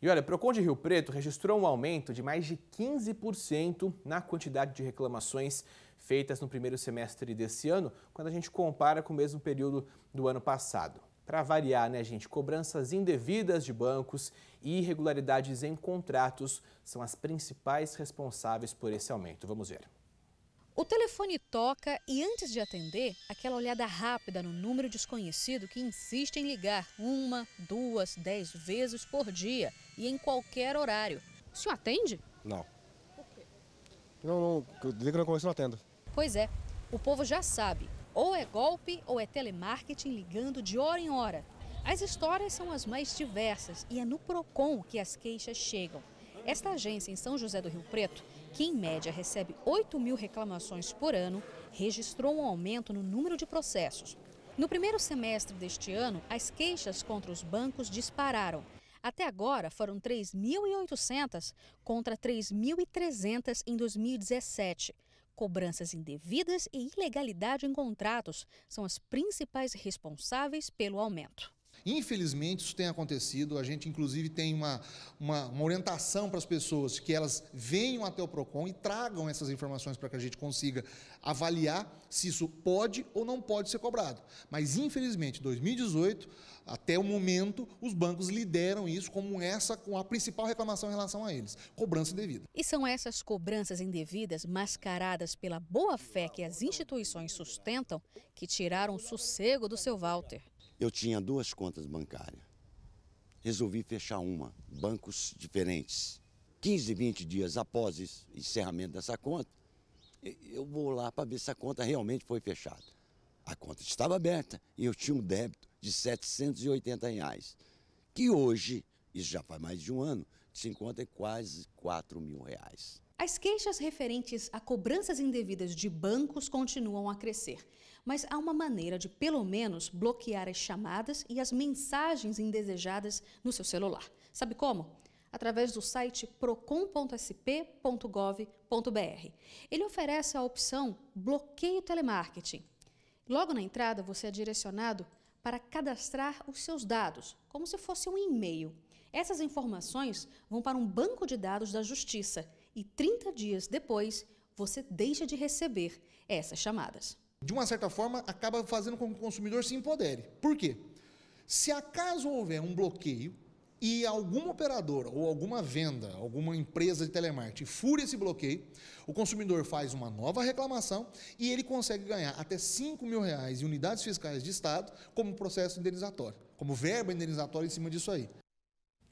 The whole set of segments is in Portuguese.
E olha, Procon de Rio Preto registrou um aumento de mais de 15% na quantidade de reclamações feitas no primeiro semestre desse ano, quando a gente compara com o mesmo período do ano passado. Para variar, né, gente, cobranças indevidas de bancos e irregularidades em contratos são as principais responsáveis por esse aumento. Vamos ver. O telefone toca e, antes de atender, aquela olhada rápida no número desconhecido que insiste em ligar uma, duas, dez vezes por dia e em qualquer horário. O senhor atende? Não. Por quê? Não, não, desde que não começo, não atendo. Pois é, o povo já sabe. Ou é golpe ou é telemarketing ligando de hora em hora. As histórias são as mais diversas e é no PROCON que as queixas chegam. Esta agência em São José do Rio Preto, que em média recebe 8 mil reclamações por ano, registrou um aumento no número de processos. No primeiro semestre deste ano, as queixas contra os bancos dispararam. Até agora foram 3.800 contra 3.300 em 2017. Cobranças indevidas e ilegalidade em contratos são as principais responsáveis pelo aumento. Infelizmente, isso tem acontecido. A gente, inclusive, tem uma, uma, uma orientação para as pessoas que elas venham até o PROCON e tragam essas informações para que a gente consiga avaliar se isso pode ou não pode ser cobrado. Mas, infelizmente, 2018, até o momento, os bancos lideram isso como essa, com a principal reclamação em relação a eles: cobrança indevida. E são essas cobranças indevidas, mascaradas pela boa fé que as instituições sustentam, que tiraram o sossego do seu Walter. Eu tinha duas contas bancárias. Resolvi fechar uma, bancos diferentes. 15, 20 dias após o encerramento dessa conta, eu vou lá para ver se a conta realmente foi fechada. A conta estava aberta e eu tinha um débito de 780 reais, que hoje, isso já faz mais de um ano, se encontra em quase 4 mil reais. As queixas referentes a cobranças indevidas de bancos continuam a crescer, mas há uma maneira de, pelo menos, bloquear as chamadas e as mensagens indesejadas no seu celular. Sabe como? Através do site procon.sp.gov.br. Ele oferece a opção Bloqueio Telemarketing. Logo na entrada, você é direcionado para cadastrar os seus dados, como se fosse um e-mail. Essas informações vão para um banco de dados da Justiça e 30 dias depois você deixa de receber essas chamadas. De uma certa forma, acaba fazendo com que o consumidor se empodere. Por quê? Se acaso houver um bloqueio e alguma operadora ou alguma venda, alguma empresa de telemarketing fura esse bloqueio, o consumidor faz uma nova reclamação e ele consegue ganhar até 5 mil reais em unidades fiscais de Estado como processo indenizatório, como verba indenizatória em cima disso aí.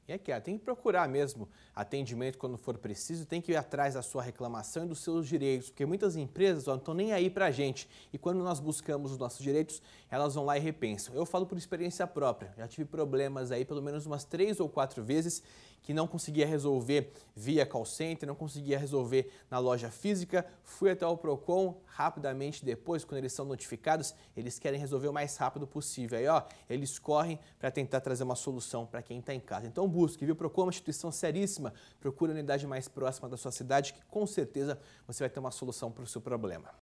E é que é, tem que procurar mesmo atendimento quando for preciso, tem que ir atrás da sua reclamação e dos seus direitos, porque muitas empresas ó, não estão nem aí pra gente. E quando nós buscamos os nossos direitos, elas vão lá e repensam. Eu falo por experiência própria, já tive problemas aí pelo menos umas três ou quatro vezes que não conseguia resolver via call center, não conseguia resolver na loja física. Fui até o Procon rapidamente depois, quando eles são notificados, eles querem resolver o mais rápido possível. Aí, ó, eles correm para tentar trazer uma solução para quem está em casa. Então, busque, viu? Procura uma instituição seríssima, procura a unidade mais próxima da sua cidade, que com certeza você vai ter uma solução para o seu problema.